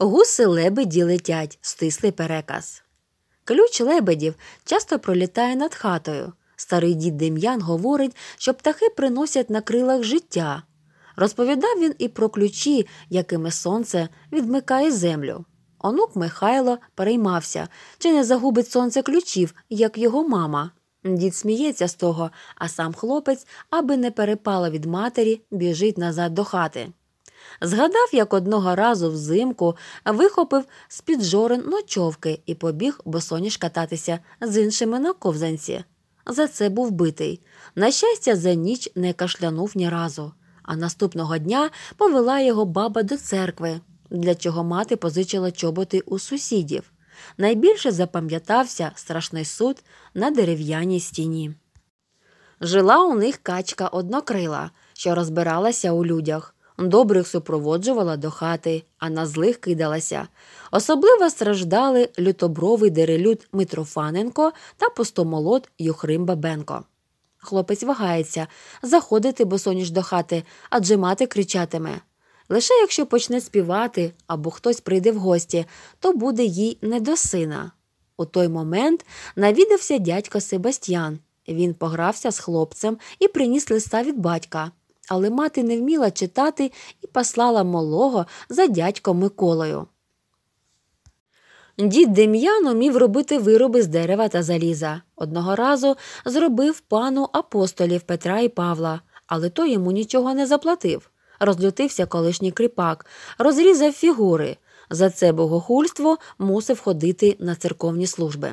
Гуси лебеді летять, стислий переказ. Ключ лебедів часто пролітає над хатою. Старий дід Дем'ян говорить, що птахи приносять на крилах життя. Розповідав він і про ключі, якими сонце відмикає землю. Онук Михайло переймався, чи не загубить сонце ключів, як його мама. Дід сміється з того, а сам хлопець, аби не перепала від матері, біжить назад до хати. Згадав, як одного разу взимку вихопив з під жорен ночовки і побіг босоніж кататися з іншими на ковзанці. За це був битий. На щастя, за ніч не кашлянув ні разу, а наступного дня повела його баба до церкви, для чого мати позичила чоботи у сусідів. Найбільше запам'ятався страшний суд на дерев'яній стіні. Жила у них качка однокрила, що розбиралася у людях добрих супроводжувала до хати, а на злих кидалася. Особливо страждали лютобровий дерелют Митрофаненко та пустомолот Юхрим Бабенко. Хлопець вагається заходити босоніж до хати, адже мати кричатиме. Лише якщо почне співати або хтось прийде в гості, то буде їй не до сина. У той момент навідався дядько Себастьян. Він погрався з хлопцем і приніс листа від батька але мати не вміла читати і послала малого за дядьком Миколою. Дід Дем'ян умів робити вироби з дерева та заліза. Одного разу зробив пану апостолів Петра і Павла, але той йому нічого не заплатив. Розлютився колишній кріпак, розрізав фігури. За це богохульство мусив ходити на церковні служби.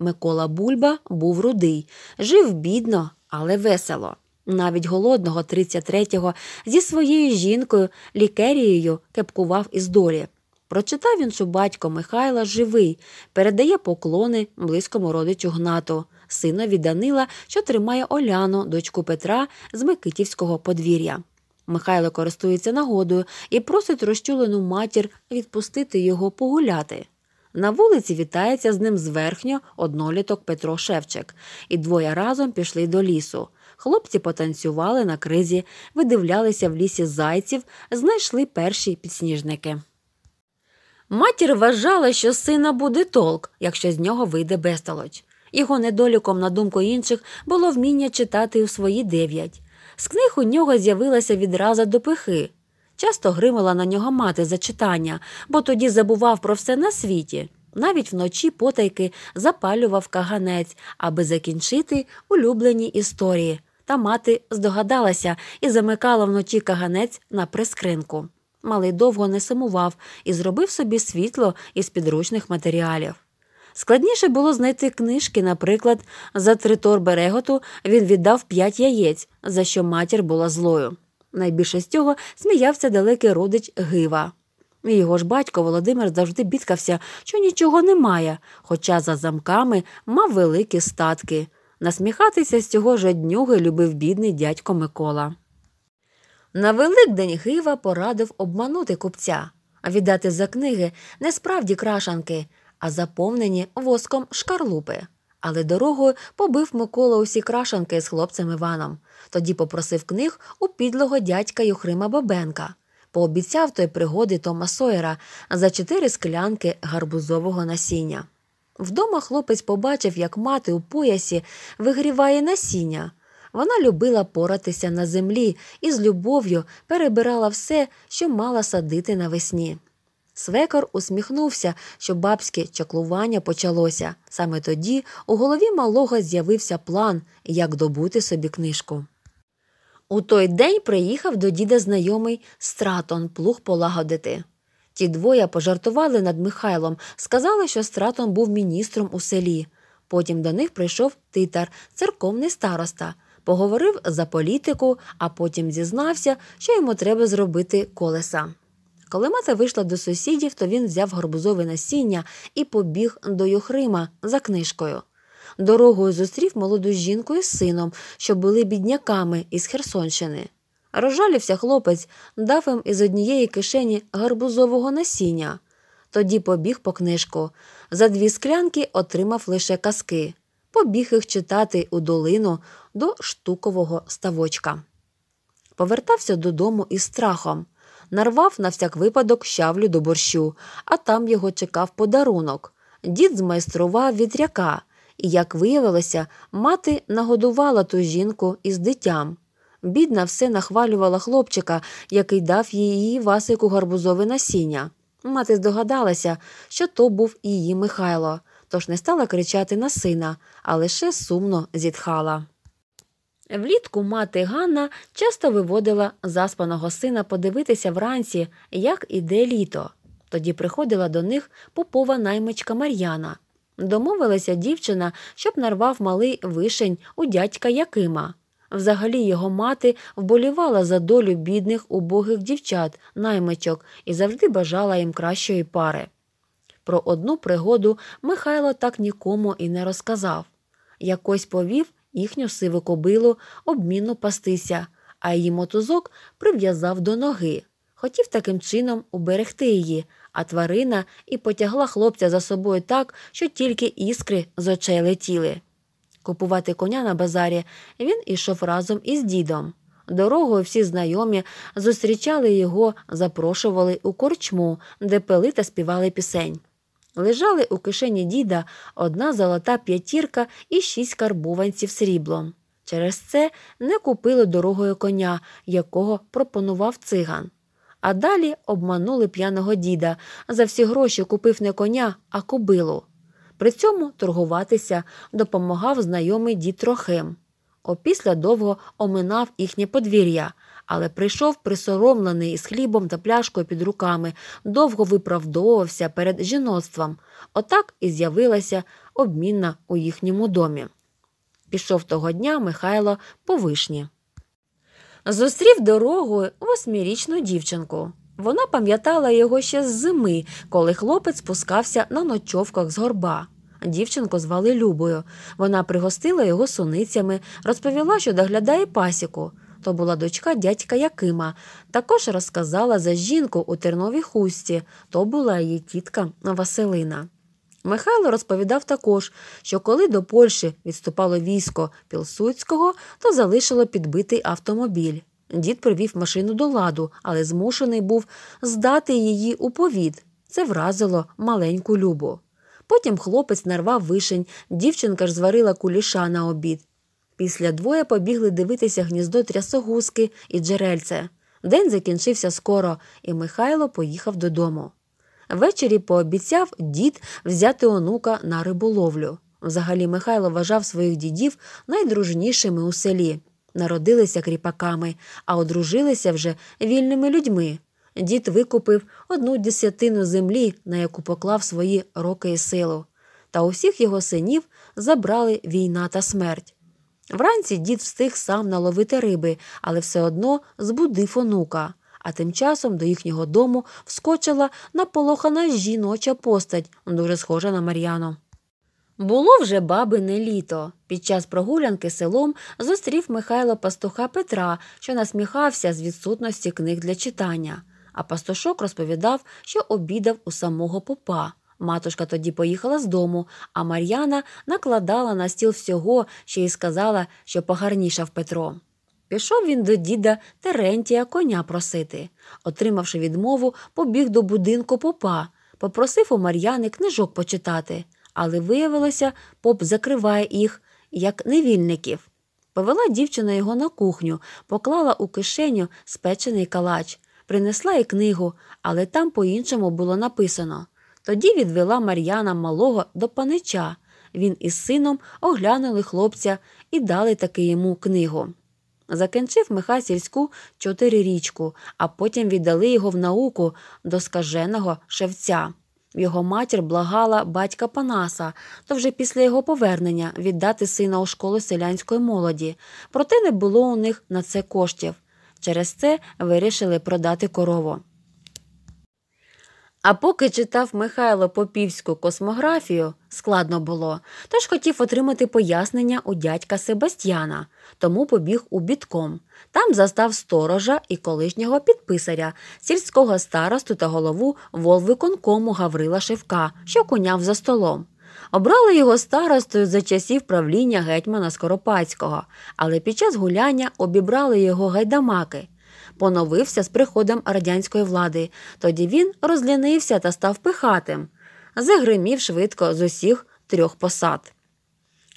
Микола Бульба був рудий, жив бідно, але весело навіть голодного 33-го, зі своєю жінкою лікерією кепкував із долі. Прочитав він, що батько Михайла живий, передає поклони близькому родичу Гнату, синові Данила, що тримає Оляну, дочку Петра з Микитівського подвір'я. Михайло користується нагодою і просить розчулену матір відпустити його погуляти. На вулиці вітається з ним зверхньо одноліток Петро Шевчик, і двоє разом пішли до лісу. Хлопці потанцювали на кризі, видивлялися в лісі зайців, знайшли перші підсніжники. Матір вважала, що сина буде толк, якщо з нього вийде безтолоч. Його недоліком, на думку інших, було вміння читати у свої дев'ять. З книг у нього з'явилася відраза до пихи. Часто гримала на нього мати за читання, бо тоді забував про все на світі. Навіть вночі потайки запалював каганець, аби закінчити улюблені історії та мати здогадалася і замикала вночі каганець на прискринку. Малий довго не сумував і зробив собі світло із підручних матеріалів. Складніше було знайти книжки, наприклад, за три тритор береготу він віддав п'ять яєць, за що матір була злою. Найбільше з цього сміявся далекий родич Гива. Його ж батько Володимир завжди бідкався, що нічого немає, хоча за замками мав великі статки. Насміхатися з цього жаднюги любив бідний дядько Микола. На Великдень Гива порадив обманути купця, віддати за книги не справді крашанки, а заповнені воском шкарлупи. Але дорогою побив Микола усі крашанки з хлопцем Іваном. Тоді попросив книг у підлого дядька Юхрима Бабенка. Пообіцяв той пригоди Тома Сойера за чотири склянки гарбузового насіння. Вдома хлопець побачив, як мати у поясі вигріває насіння. Вона любила поратися на землі і з любов'ю перебирала все, що мала садити навесні. Свекор усміхнувся, що бабське чаклування почалося. Саме тоді у голові малого з'явився план, як добути собі книжку. У той день приїхав до діда знайомий стратон плуг полагодити. Ті двоє пожартували над Михайлом, сказали, що стратом був міністром у селі. Потім до них прийшов титар, церковний староста, поговорив за політику, а потім зізнався, що йому треба зробити колеса. Коли мати вийшла до сусідів, то він взяв горбузове насіння і побіг до Юхрима за книжкою. Дорогою зустрів молоду жінку із сином, що були бідняками із Херсонщини. Розжалівся хлопець, дав їм із однієї кишені гарбузового насіння, тоді побіг по книжку. За дві склянки отримав лише казки, побіг їх читати у долину до штукового ставочка. Повертався додому із страхом, нарвав на всяк випадок щавлю до борщу, а там його чекав подарунок. Дід змайстрував вітряка, і, як виявилося, мати нагодувала ту жінку із дитям. Бідна все нахвалювала хлопчика, який дав її Васику гарбузове насіння. Мати здогадалася, що то був її Михайло, тож не стала кричати на сина, а лише сумно зітхала. Влітку мати Ганна часто виводила заспаного сина подивитися вранці, як іде літо. Тоді приходила до них попова наймичка Мар'яна. Домовилася дівчина, щоб нарвав малий вишень у дядька Якима. Взагалі його мати вболівала за долю бідних убогих дівчат, наймичок і завжди бажала їм кращої пари. Про одну пригоду Михайло так нікому і не розказав якось повів їхню сиву кобилу обмінно пастися, а її мотузок прив'язав до ноги. Хотів таким чином уберегти її, а тварина і потягла хлопця за собою так, що тільки іскри з очей летіли купувати коня на базарі, він ішов разом із дідом. Дорогою всі знайомі зустрічали його, запрошували у корчму, де пили та співали пісень. Лежали у кишені діда одна золота п'ятірка і шість карбованців сріблом. Через це не купили дорогою коня, якого пропонував циган. А далі обманули п'яного діда. За всі гроші купив не коня, а кобилу. При цьому торгуватися допомагав знайомий дід Трохим. Опісля довго оминав їхнє подвір'я, але прийшов присоромлений із хлібом та пляшкою під руками, довго виправдовувався перед жіноцтвом. Отак і з'явилася обмінна у їхньому домі. Пішов того дня Михайло по вишні. Зустрів дорогою восьмирічну дівчинку. Вона пам'ятала його ще з зими, коли хлопець спускався на ночовках з горба. Дівчинку звали Любою. Вона пригостила його суницями, розповіла, що доглядає пасіку. То була дочка дядька Якима, також розказала за жінку у терновій хусті, то була її тітка Василина. Михайло розповідав також, що коли до Польщі відступало військо Пілсуцького, то залишило підбитий автомобіль. Дід привів машину до ладу, але змушений був здати її у повід. Це вразило маленьку любу. Потім хлопець нарвав вишень, дівчинка ж зварила куліша на обід. Після двоє побігли дивитися гніздо трясогузки і джерельце. День закінчився скоро, і Михайло поїхав додому. Ввечері пообіцяв дід взяти онука на риболовлю. Взагалі Михайло вважав своїх дідів найдружнішими у селі народилися кріпаками, а одружилися вже вільними людьми. Дід викупив одну десятину землі, на яку поклав свої роки і силу. Та усіх його синів забрали війна та смерть. Вранці дід встиг сам наловити риби, але все одно збудив онука. А тим часом до їхнього дому вскочила наполохана жіноча постать, дуже схожа на Мар'яну. Було вже бабине літо. Під час прогулянки селом зустрів Михайло пастуха Петра, що насміхався з відсутності книг для читання. А пастушок розповідав, що обідав у самого попа. Матушка тоді поїхала з дому, а Мар'яна накладала на стіл всього, що й сказала, що погарнішав Петро. Пішов він до діда Терентія коня просити. Отримавши відмову, побіг до будинку попа, попросив у Мар'яни книжок почитати але виявилося, поп закриває їх, як невільників. Повела дівчина його на кухню, поклала у кишеню спечений калач, принесла й книгу, але там по-іншому було написано. Тоді відвела Мар'яна малого до панича. Він із сином оглянули хлопця і дали таки йому книгу. Закінчив Миха сільську чотирирічку, а потім віддали його в науку до скаженого шевця. Його матір благала батька Панаса, то вже після його повернення віддати сина у школу селянської молоді, проте не було у них на це коштів. Через це вирішили продати корову. А поки читав Михайло попівську космографію, складно було, тож хотів отримати пояснення у дядька Себастьяна, тому побіг у бітком. Там застав сторожа і колишнього підписаря, сільського старосту та голову волвиконкому Гаврила Шевка, що куняв за столом. Обрали його старостою за часів правління гетьмана Скоропадського, але під час гуляння обібрали його гайдамаки поновився з приходом радянської влади. Тоді він розлінився та став пихатим, загримів швидко з усіх трьох посад.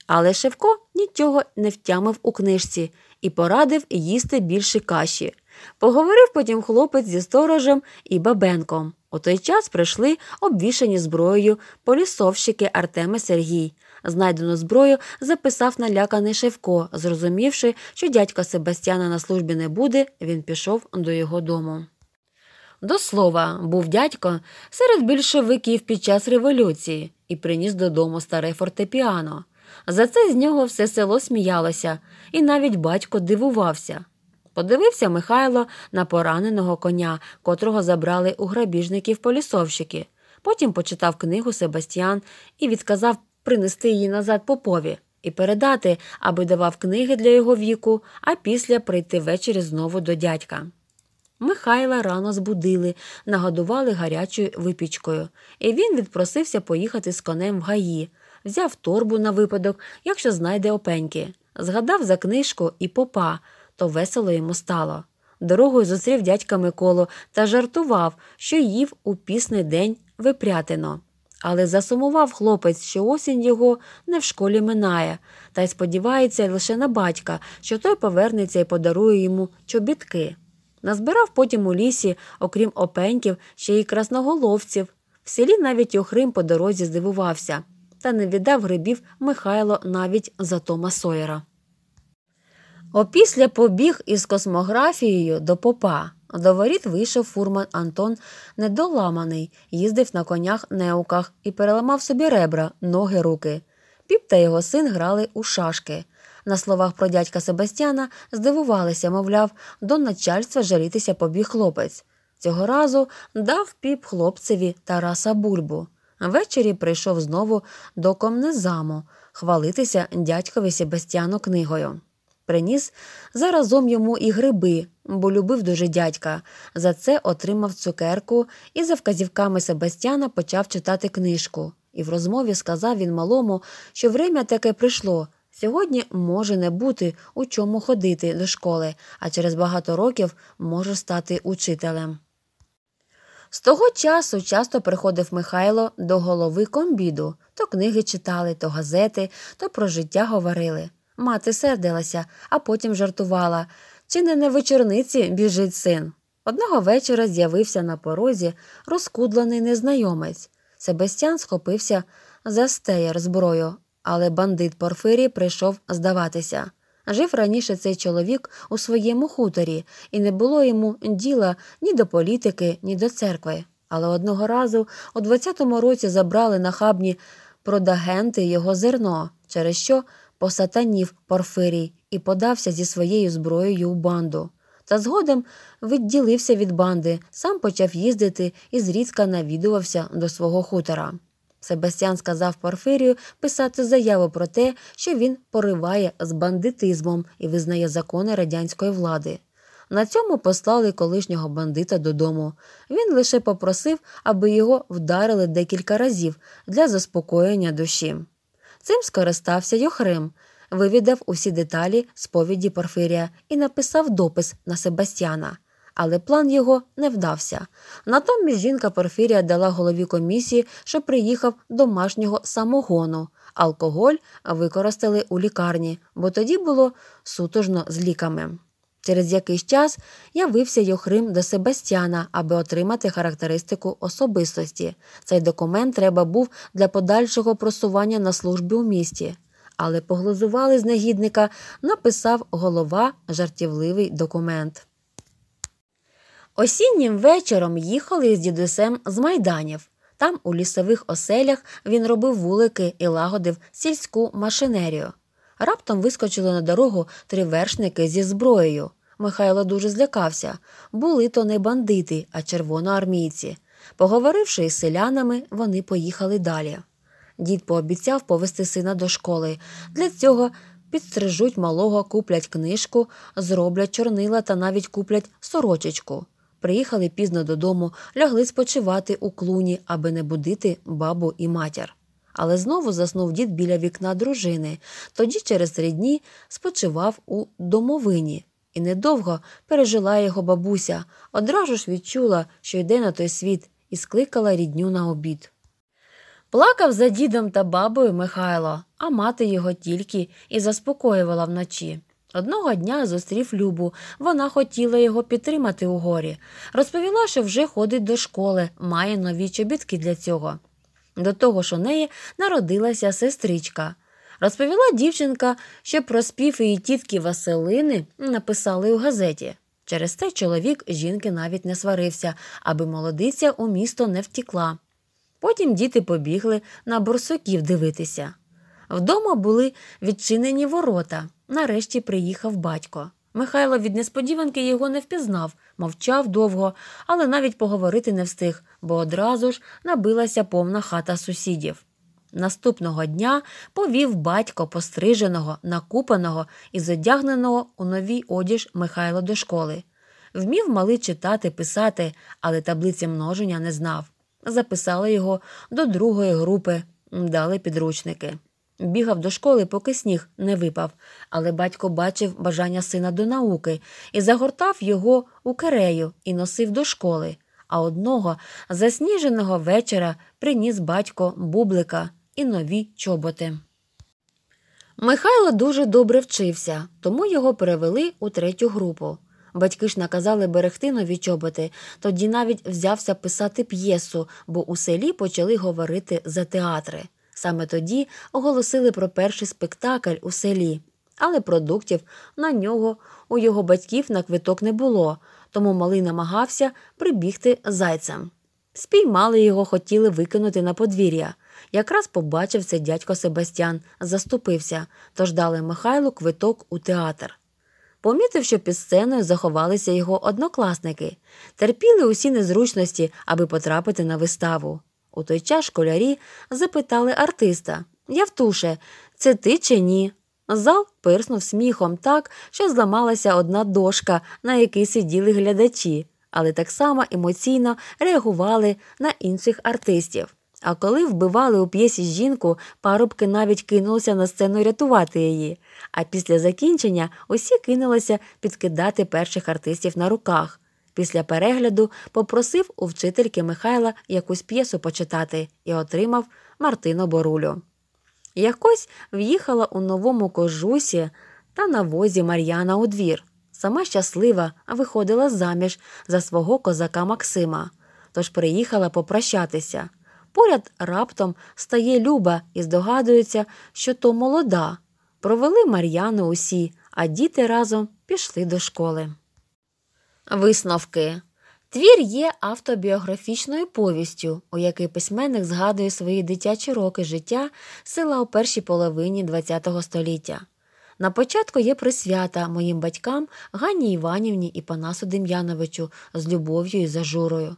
Але Шевко нічого не втямив у книжці і порадив їсти більше каші. Поговорив потім хлопець зі сторожем і бабенком. У той час прийшли обвішані зброєю полісовщики Артема Сергій, знайдену зброю записав наляканий Шевко. Зрозумівши, що дядька Себастьяна на службі не буде, він пішов до його дому. До слова, був дядько серед більшовиків під час революції і приніс додому старе фортепіано. За це з нього все село сміялося, і навіть батько дивувався. Подивився Михайло на пораненого коня, котрого забрали у грабіжників полісовщики. Потім почитав книгу Себастьян і відказав принести її назад попові і передати, аби давав книги для його віку, а після прийти ввечері знову до дядька. Михайла рано збудили, нагодували гарячою випічкою, і він відпросився поїхати з конем в гаї, взяв торбу на випадок, якщо знайде опеньки. Згадав за книжку і попа, то весело йому стало. Дорогою зустрів дядька Миколу та жартував, що їв у пісний день випрятино але засумував хлопець, що осінь його не в школі минає, та й сподівається лише на батька, що той повернеться і подарує йому чобітки. Назбирав потім у лісі, окрім опеньків, ще й красноголовців. В селі навіть Охрим по дорозі здивувався, та не віддав грибів Михайло навіть за Тома Сойера. Опісля побіг із космографією до попа. До воріт вийшов фурман Антон недоламаний, їздив на конях неуках і переламав собі ребра, ноги, руки. Піп та його син грали у шашки. На словах про дядька Себастьяна здивувалися, мовляв, до начальства жалітися побіг хлопець. Цього разу дав піп хлопцеві Тараса бульбу. Ввечері прийшов знову до комнезаму хвалитися дядькові Себастьяну книгою. Приніс заразом йому і гриби, бо любив дуже дядька. За це отримав цукерку і за вказівками Себастьяна почав читати книжку. І в розмові сказав він малому, що время таке прийшло. Сьогодні може не бути, у чому ходити до школи, а через багато років може стати учителем. З того часу часто приходив Михайло до голови комбіду то книги читали, то газети, то про життя говорили. Мати сердилася, а потім жартувала чи не на вечорниці біжить син. Одного вечора з'явився на порозі розкудлений незнайомець. Себастьян схопився за стеєр зброю, але бандит Порфирій прийшов здаватися. Жив раніше цей чоловік у своєму хуторі, і не було йому діла ні до політики, ні до церкви. Але одного разу у 20-му році забрали нахабні продагенти його зерно, через що посатанів Порфирій і подався зі своєю зброєю у банду. Та згодом відділився від банди, сам почав їздити і зрідка навідувався до свого хутора. Себастьян сказав Порфирію писати заяву про те, що він пориває з бандитизмом і визнає закони радянської влади. На цьому послали колишнього бандита додому. Він лише попросив, аби його вдарили декілька разів для заспокоєння душі. Цим скористався Йохрим, вивідав усі деталі сповіді Порфирія і написав допис на Себастьяна. Але план його не вдався. Натомість жінка Порфірія дала голові комісії, що приїхав домашнього самогону. Алкоголь використали у лікарні, бо тоді було сутужно з ліками. Через якийсь час явився Йохрим до Себастьяна, аби отримати характеристику особистості. Цей документ треба був для подальшого просування на службі у місті. Але поглузували з негідника, написав голова жартівливий документ. Осіннім вечором їхали з дідусем з майданів. Там, у лісових оселях, він робив вулики і лагодив сільську машинерію. Раптом вискочили на дорогу три вершники зі зброєю. Михайло дуже злякався були то не бандити, а червоноармійці. Поговоривши із селянами, вони поїхали далі. Дід пообіцяв повести сина до школи. Для цього підстрижуть малого, куплять книжку, зроблять чорнила та навіть куплять сорочечку. Приїхали пізно додому, лягли спочивати у клуні, аби не будити бабу і матір але знову заснув дід біля вікна дружини, тоді через три дні спочивав у домовині. І недовго пережила його бабуся, одразу ж відчула, що йде на той світ, і скликала рідню на обід. Плакав за дідом та бабою Михайло, а мати його тільки і заспокоювала вночі. Одного дня зустрів Любу, вона хотіла його підтримати у горі. Розповіла, що вже ходить до школи, має нові чобітки для цього. До того ж у неї народилася сестричка. Розповіла дівчинка, що про спів її тітки Василини написали у газеті. Через те чоловік жінки навіть не сварився, аби молодиця у місто не втікла. Потім діти побігли на борсуків дивитися. Вдома були відчинені ворота. Нарешті приїхав батько. Михайло від несподіванки його не впізнав, мовчав довго, але навіть поговорити не встиг, бо одразу ж набилася повна хата сусідів. Наступного дня повів батько постриженого, накупаного і зодягненого у новій одіж Михайло до школи. Вмів малий читати, писати, але таблиці множення не знав. Записали його до другої групи, дали підручники бігав до школи, поки сніг не випав, але батько бачив бажання сина до науки і загортав його у керею і носив до школи. А одного засніженого вечора приніс батько бублика і нові чоботи. Михайло дуже добре вчився, тому його перевели у третю групу. Батьки ж наказали берегти нові чоботи, тоді навіть взявся писати п'єсу, бо у селі почали говорити за театри. Саме тоді оголосили про перший спектакль у селі, але продуктів на нього у його батьків на квиток не було, тому малий намагався прибігти зайцем. Спіймали його, хотіли викинути на подвір'я. Якраз побачив це дядько Себастьян, заступився, тож дали Михайлу квиток у театр. Помітив, що під сценою заховалися його однокласники, терпіли усі незручності, аби потрапити на виставу. У той час школярі запитали артиста Явтуше, це ти чи ні? Зал пирснув сміхом так, що зламалася одна дошка, на якій сиділи глядачі, але так само емоційно реагували на інших артистів. А коли вбивали у п'єсі жінку, парубки навіть кинулися на сцену рятувати її. А після закінчення усі кинулися підкидати перших артистів на руках. Після перегляду попросив у вчительки Михайла якусь п'єсу почитати і отримав Мартину Борулю. Якось в'їхала у новому кожусі та на возі Мар'яна у двір. Сама щаслива виходила заміж за свого козака Максима, тож приїхала попрощатися. Поряд раптом стає Люба і здогадується, що то молода. Провели Мар'яну усі, а діти разом пішли до школи. Висновки. Твір є автобіографічною повістю, у якій письменник згадує свої дитячі роки життя села у першій половині ХХ століття. На початку є присвята моїм батькам Ганні Іванівні і Панасу Дем'яновичу з любов'ю і зажурою.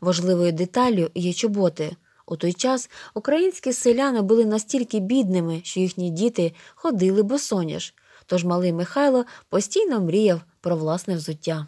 Важливою деталлю є чоботи. У той час українські селяни були настільки бідними, що їхні діти ходили босоніж, тож малий Михайло постійно мріяв про власне взуття.